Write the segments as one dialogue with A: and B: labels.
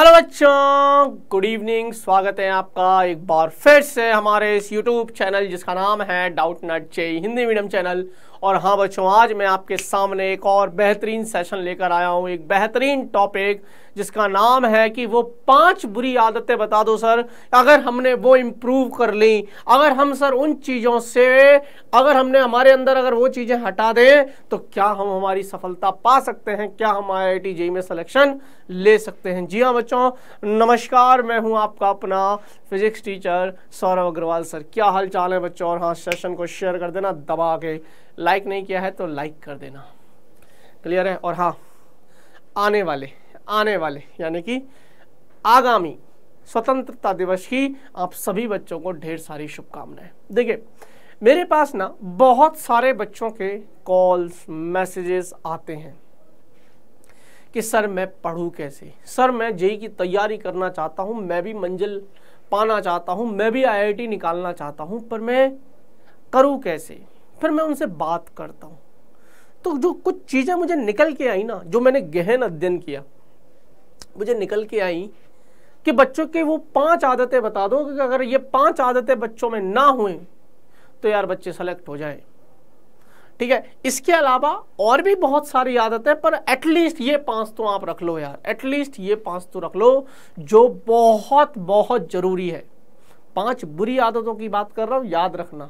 A: hello बच्चों good evening स्वागत है आपका एक बार फिर से हमारे इस यूट्यूब चैनल जिसका नाम है डाउट नट जे हिंदी मीडियम चैनल और हाँ बच्चों आज मैं आपके सामने एक और बेहतरीन सेशन लेकर आया हूँ एक बेहतरीन टॉपिक जिसका नाम है कि वो पांच बुरी आदतें बता दो सर अगर हमने वो इम्प्रूव कर ली अगर हम सर उन चीज़ों से अगर हमने हमारे अंदर अगर वो चीज़ें हटा दें तो क्या हम हमारी सफलता पा सकते हैं क्या हम आई आई जेई में सलेक्शन ले सकते हैं जी हाँ बच्चों नमस्कार मैं हूँ आपका अपना physics teacher Saurabh Agarwal sir क्या हाल चाल है बच्चों और हाँ सेशन को शेयर कर देना दबा के लाइक नहीं किया है तो लाइक कर देना क्लियर है और हाँ आने वाले आने वाले यानी कि आगामी स्वतंत्रता दिवस की आप सभी बच्चों को ढेर सारी शुभकामनाएं देखिए मेरे पास ना बहुत सारे बच्चों के कॉल्स मैसेजेस आते हैं कि सर मैं पढ़ूं कैसे सर मैं जेई की तैयारी करना चाहता हूं मैं भी मंजिल पाना चाहता हूं मैं भी आईआईटी निकालना चाहता हूं पर मैं करूं कैसे फिर मैं उनसे बात करता हूं तो जो कुछ चीज़ें मुझे निकल के आई ना जो मैंने गहन अध्ययन किया मुझे निकल के आई कि बच्चों की वो पांच आदतें बता दो कि अगर ये पांच आदतें बच्चों में ना हुए तो यार बच्चे सेलेक्ट हो जाए ठीक है इसके अलावा और भी बहुत सारी आदतें पर एटलीस्ट ये पांच तो आप रख लो यार एटलीस्ट ये पांच तो रख लो जो बहुत बहुत ज़रूरी है पांच बुरी आदतों की बात कर रहा हूं याद रखना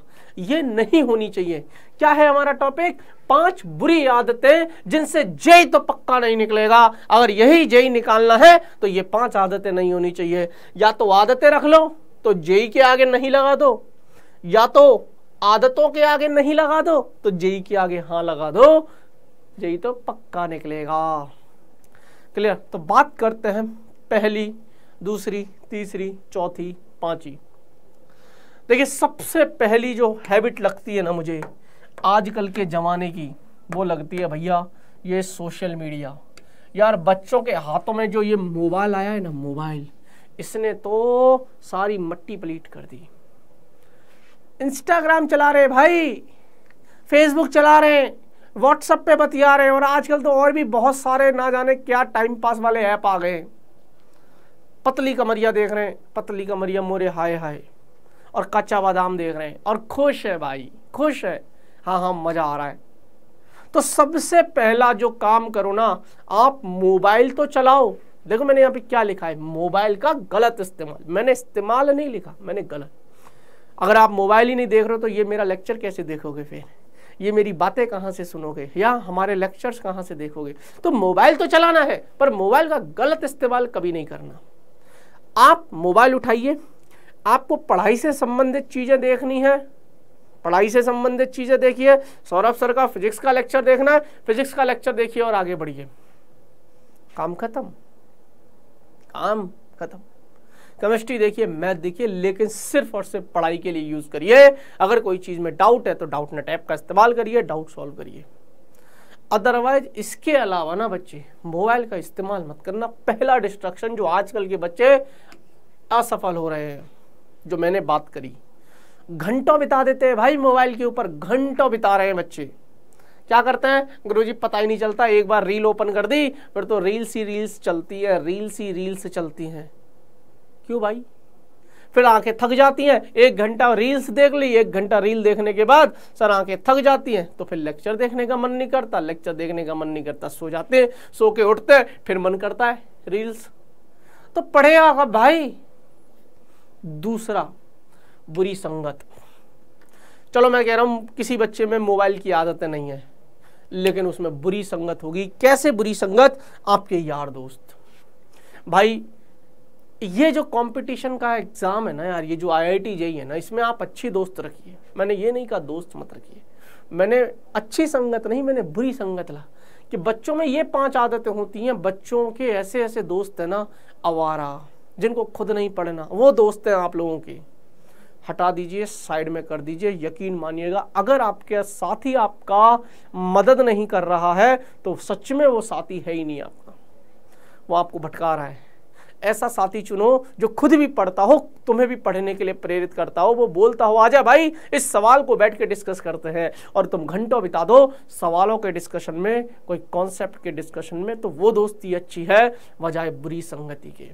A: ये नहीं होनी चाहिए क्या है हमारा टॉपिक पांच बुरी आदतें जिनसे जय तो पक्का नहीं निकलेगा अगर यही जय निकालना है तो ये पांच आदतें नहीं होनी चाहिए या तो आदतें रख लो तो जय के आगे नहीं लगा दो या तो आदतों के आगे नहीं लगा दो तो जय के आगे हाँ लगा दो जय तो पक्का निकलेगा क्लियर तो बात करते हैं पहली दूसरी तीसरी चौथी पांचवी देखिए सबसे पहली जो हैबिट लगती है ना मुझे आजकल के ज़माने की वो लगती है भैया ये सोशल मीडिया यार बच्चों के हाथों में जो ये मोबाइल आया है ना मोबाइल इसने तो सारी मट्टी पलीट कर दी इंस्टाग्राम चला रहे भाई फेसबुक चला रहे हैं व्हाट्सअप पे बतिया रहे हैं और आजकल तो और भी बहुत सारे ना जाने क्या टाइम पास वाले ऐप आ गए पतली कमरिया देख रहे हैं पतली कमरिया मोरे हाय हाय और कच्चा बादाम देख रहे हैं और खुश है भाई खुश है हाँ हाँ मज़ा आ रहा है तो सबसे पहला जो काम करो ना आप मोबाइल तो चलाओ देखो मैंने यहाँ पे क्या लिखा है मोबाइल का गलत इस्तेमाल मैंने इस्तेमाल नहीं लिखा मैंने गलत अगर आप मोबाइल ही नहीं देख रहे हो तो ये मेरा लेक्चर कैसे देखोगे फिर ये मेरी बातें कहाँ से सुनोगे या हमारे लेक्चर्स कहाँ से देखोगे तो मोबाइल तो चलाना है पर मोबाइल का गलत इस्तेमाल कभी नहीं करना आप मोबाइल उठाइए आपको पढ़ाई से संबंधित चीज़ें देखनी है पढ़ाई से संबंधित चीज़ें देखिए सौरभ सर का फिजिक्स का लेक्चर देखना है फिजिक्स का लेक्चर देखिए और आगे बढ़िए काम खत्म काम खत्म केमिस्ट्री देखिए मैथ देखिए लेकिन सिर्फ और सिर्फ पढ़ाई के लिए यूज़ करिए अगर कोई चीज़ में डाउट है तो डाउट नेट ऐप का इस्तेमाल करिए डाउट सॉल्व करिए अदरवाइज इसके अलावा ना बच्चे मोबाइल का इस्तेमाल मत करना पहला डिस्ट्रक्शन जो आजकल के बच्चे असफल हो रहे हैं जो मैंने बात करी घंटों बिता देते हैं भाई मोबाइल के ऊपर घंटों बिता रहे हैं बच्चे क्या करते हैं गुरुजी पता ही नहीं चलता एक बार रील ओपन कर दी फिर तो रील्स ही रील्स चलती है रील्स ही रील्स चलती हैं क्यों भाई फिर आंखें थक जाती हैं एक घंटा रील्स देख ली एक घंटा रील देखने के बाद सर आंखें थक जाती हैं तो फिर लेक्चर देखने का मन नहीं करता लेक्चर देखने का मन नहीं करता सो जाते हैं सो के उठते हैं फिर मन करता है रील्स तो पढ़े आप भाई दूसरा बुरी संगत चलो मैं कह रहा हूँ किसी बच्चे में मोबाइल की आदतें नहीं है लेकिन उसमें बुरी संगत होगी कैसे बुरी संगत आपके यार दोस्त भाई ये जो कंपटीशन का एग्ज़ाम है ना यार ये जो आईआईटी आई है ना इसमें आप अच्छी दोस्त रखिए मैंने ये नहीं कहा दोस्त मत रखिए मैंने अच्छी संगत नहीं मैंने बुरी संगत ला कि बच्चों में ये पांच आदतें होती हैं बच्चों के ऐसे ऐसे दोस्त हैं ना आवारा जिनको खुद नहीं पढ़ना वो दोस्त हैं आप लोगों की हटा दीजिए साइड में कर दीजिए यकीन मानिएगा अगर आपके साथी आपका मदद नहीं कर रहा है तो सच में वो साथी है ही नहीं आपका वो आपको भटका रहा है ऐसा साथी चुनो जो खुद भी पढ़ता हो तुम्हें भी पढ़ने के लिए प्रेरित करता हो वो बोलता हो आजा भाई इस सवाल को बैठ के डिस्कस करते हैं और तुम घंटों बिता दो सवालों के डिस्कशन में कोई कॉन्सेप्ट के डिस्कशन में तो वो दोस्ती अच्छी है वजाय बुरी संगति के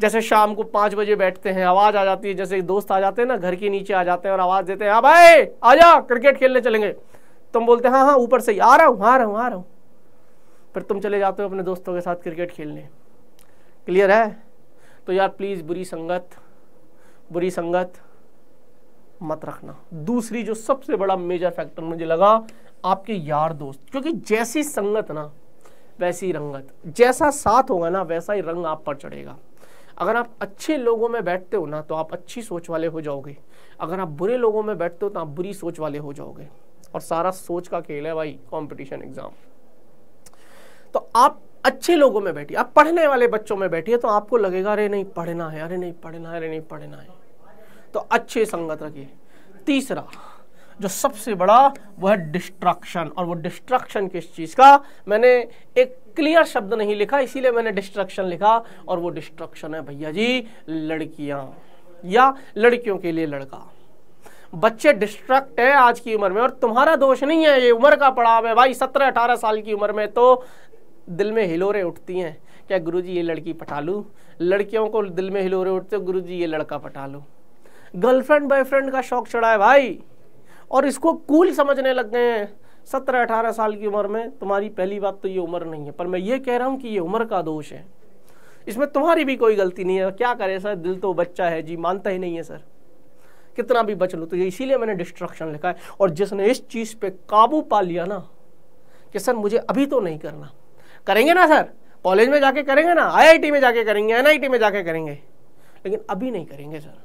A: जैसे शाम को पाँच बजे बैठते हैं आवाज़ आ जाती है जैसे दोस्त आ जाते हैं ना घर के नीचे आ जाते हैं और आवाज़ देते हैं हाँ भाई आ जा क्रिकेट खेलने चलेंगे तुम तो बोलते हैं हाँ हाँ ऊपर से आ रहा हूँ आ रहा हूँ आ रहा हूँ फिर तुम चले जाते हो अपने दोस्तों के साथ क्रिकेट खेलने क्लियर है तो यार प्लीज़ बुरी संगत बुरी संगत मत रखना दूसरी जो सबसे बड़ा मेजर फैक्टर मुझे लगा आपके यार दोस्त क्योंकि जैसी संगत ना वैसी रंगत जैसा साथ होगा ना वैसा ही रंग आप पर चढ़ेगा अगर आप अच्छे लोगों में बैठते हो ना तो आप अच्छी सोच वाले हो जाओगे अगर आप बुरे लोगों में बैठते हो तो आप बुरी सोच वाले हो जाओगे और सारा सोच का खेल है भाई कॉम्पिटिशन एग्जाम तो आप अच्छे लोगों में बैठिए आप पढ़ने वाले बच्चों में बैठिए तो आपको लगेगा अरे नहीं पढ़ना है अरे नहीं पढ़ना है अरे नहीं पढ़ना है तो अच्छे संगत रखिए तीसरा जो सबसे बड़ा वो है डिस्ट्रक्शन और वो डिस्ट्रक्शन किस चीज़ का मैंने एक क्लियर शब्द नहीं लिखा इसीलिए मैंने डिस्ट्रक्शन लिखा और वो डिस्ट्रक्शन है भैया जी लड़कियां या लड़कियों के लिए लड़का बच्चे डिस्ट्रक्ट है आज की उम्र में और तुम्हारा दोष नहीं है ये उम्र का पड़ाव है भाई सत्रह अठारह साल की उम्र में तो दिल में हिलोरें उठती हैं क्या गुरुजी ये लड़की पटा लूँ लड़कियों को दिल में हिलोरें उठते गुरु जी ये लड़का पटा लूँ गर्लफ्रेंड बॉयफ्रेंड का शौक चढ़ा है भाई और इसको कूल समझने लग गए हैं सत्रह अठारह साल की उम्र में तुम्हारी पहली बात तो ये उम्र नहीं है पर मैं ये कह रहा हूँ कि ये उम्र का दोष है इसमें तुम्हारी भी कोई गलती नहीं है क्या करे सर दिल तो बच्चा है जी मानता ही नहीं है सर कितना भी बच लो तो ये इसीलिए मैंने डिस्ट्रक्शन लिखा है और जिसने इस चीज़ पे काबू पा लिया ना कि सर मुझे अभी तो नहीं करना करेंगे ना सर कॉलेज में जाके करेंगे ना आईआईटी में जाके करेंगे एनआईटी में जाके करेंगे लेकिन अभी नहीं करेंगे सर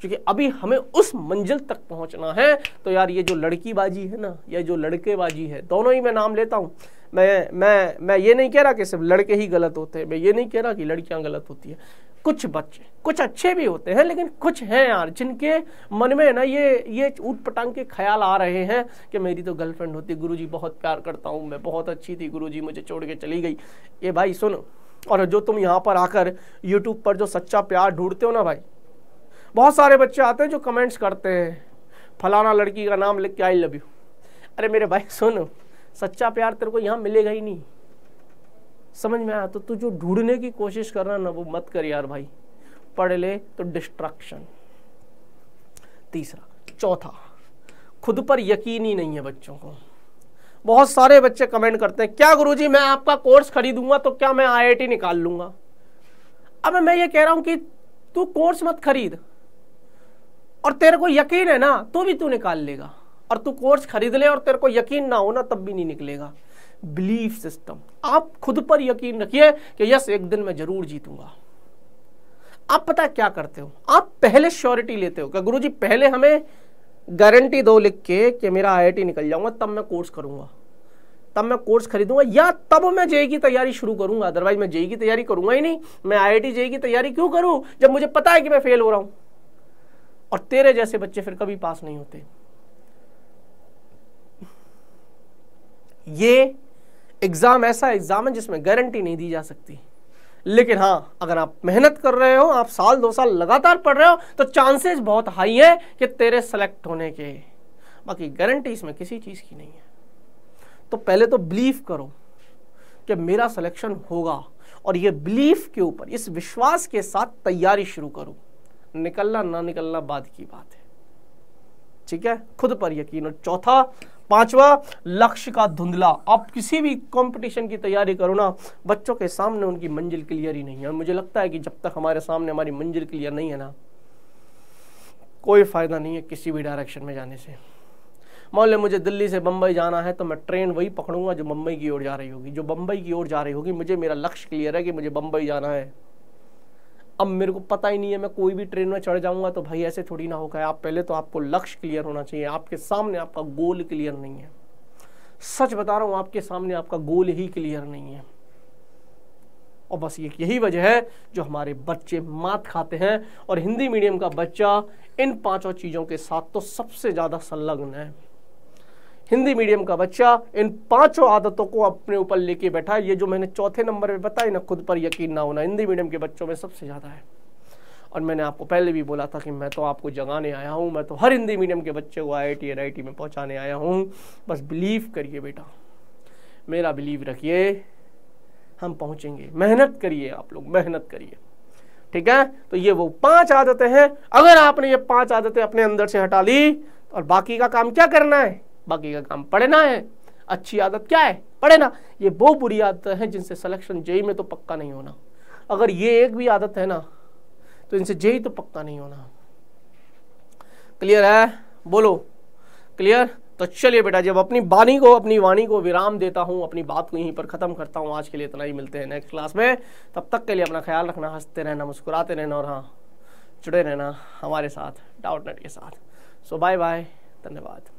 A: क्योंकि अभी हमें उस मंजिल तक पहुंचना है तो यार ये जो लड़की बाजी है ना या जो लड़केबाजी है दोनों ही मैं नाम लेता हूँ मैं मैं मैं ये नहीं कह रहा कि सिर्फ लड़के ही गलत होते हैं मैं ये नहीं कह रहा कि लड़कियां गलत होती हैं कुछ बच्चे कुछ अच्छे भी होते हैं लेकिन कुछ हैं यार जिनके मन में ना ये ये ऊट पटांग के ख्याल आ रहे हैं कि मेरी तो गर्लफ्रेंड होती जी बहुत प्यार करता हूँ मैं बहुत अच्छी थी जी मुझे छोड़ के चली गई ये भाई सुनो और जो तुम यहाँ पर आकर यूट्यूब पर जो सच्चा प्यार ढूंढते हो ना भाई बहुत सारे बच्चे आते हैं जो कमेंट्स करते हैं फलाना लड़की का नाम लिख के आई लव यू अरे मेरे भाई सुन सच्चा प्यार तेरे को यहाँ मिलेगा ही नहीं समझ में आया तो तू जो ढूंढने की कोशिश कर रहा ना वो मत कर यार भाई पढ़ ले तो डिस्ट्रक्शन तीसरा चौथा खुद पर यकीन ही नहीं है बच्चों को बहुत सारे बच्चे कमेंट करते हैं क्या गुरुजी मैं आपका कोर्स खरीदूंगा तो क्या मैं आईआईटी निकाल लूंगा अब मैं ये कह रहा हूं कि तू कोर्स मत खरीद और तेरे को यकीन है ना तो भी तू निकाल लेगा और तू कोर्स खरीद ले और तेरे को यकीन ना हो ना तब भी नहीं निकलेगा बिलीफ सिस्टम आप खुद पर यकीन रखिए कि यस एक दिन मैं जरूर जीतूंगा आप पता क्या करते हो आप पहले श्योरिटी लेते हो कि गुरु जी पहले हमें गारंटी दो लिख के कि मेरा आईआईटी निकल जाऊंगा तब मैं कोर्स करूंगा तब मैं कोर्स खरीदूंगा या तब मैं जेई e e की तैयारी शुरू करूंगा अदरवाइज मैं जेई e की तैयारी करूंगा ही नहीं मैं आईआईटी जेई की तैयारी क्यों करूं जब मुझे पता है कि मैं फेल हो रहा हूं और तेरे जैसे बच्चे फिर कभी पास नहीं होते ये एग्ज़ाम ऐसा एग्ज़ाम है जिसमें गारंटी नहीं दी जा सकती लेकिन हाँ अगर आप मेहनत कर रहे हो आप साल दो साल लगातार पढ़ रहे हो तो चांसेस बहुत हाई है कि तेरे सेलेक्ट होने के बाकी गारंटी इसमें किसी चीज़ की नहीं है तो पहले तो बिलीव करो कि मेरा सिलेक्शन होगा और ये बिलीफ के ऊपर इस विश्वास के साथ तैयारी शुरू करो निकलना ना निकलना बाद की बात है ठीक है खुद पर यकीन और चौथा पांचवा लक्ष्य का धुंधला आप किसी भी कंपटीशन की तैयारी करो ना बच्चों के सामने उनकी मंजिल क्लियर ही नहीं है और मुझे लगता है कि जब तक हमारे सामने हमारी मंजिल क्लियर नहीं है ना कोई फ़ायदा नहीं है किसी भी डायरेक्शन में जाने से मान लो मुझे दिल्ली से बंबई जाना है तो मैं ट्रेन वही पकड़ूंगा जो बंबई की ओर जा रही होगी जो बंबई की ओर जा रही होगी मुझे मेरा लक्ष्य क्लियर है कि मुझे बंबई जाना है अब मेरे को पता ही नहीं है मैं कोई भी ट्रेन में चढ़ जाऊंगा तो भाई ऐसे थोड़ी ना होगा आप पहले तो आपको लक्ष्य क्लियर होना चाहिए आपके सामने आपका गोल क्लियर नहीं है सच बता रहा हूं आपके सामने आपका गोल ही क्लियर नहीं है और बस ये यही वजह है जो हमारे बच्चे मात खाते हैं और हिंदी मीडियम का बच्चा इन पांचों चीज़ों के साथ तो सबसे ज़्यादा संलग्न है हिंदी मीडियम का बच्चा इन पांचों आदतों को अपने ऊपर लेके बैठा है ये जो मैंने चौथे नंबर पे बताई ना खुद पर यकीन ना होना हिंदी मीडियम के बच्चों में सबसे ज़्यादा है और मैंने आपको पहले भी बोला था कि मैं तो आपको जगाने आया हूँ मैं तो हर हिंदी मीडियम के बच्चे को आई आई टी में पहुँचाने आया हूँ बस बिलीव करिए बेटा मेरा बिलीव रखिए हम पहुँचेंगे मेहनत करिए आप लोग मेहनत करिए ठीक है तो ये वो पांच आदतें हैं अगर आपने ये पांच आदतें अपने अंदर से हटा ली तो और बाकी का काम क्या करना है बाकी का काम पढ़े ना है अच्छी आदत क्या है पढ़े ना ये वो बुरी आदतें हैं जिनसे सिलेक्शन जेई में तो पक्का नहीं होना अगर ये एक भी आदत है ना तो इनसे जेई तो पक्का नहीं होना क्लियर है बोलो क्लियर तो चलिए बेटा जब अपनी वाणी को अपनी वाणी को विराम देता हूँ अपनी बात को यहीं पर ख़त्म करता हूँ आज के लिए इतना ही मिलते हैं नेक्स्ट क्लास में तब तक के लिए अपना ख्याल रखना हंसते रहना मुस्कुराते रहना और हाँ जुड़े रहना हमारे साथ डाउट नेट के साथ सो बाय बाय धन्यवाद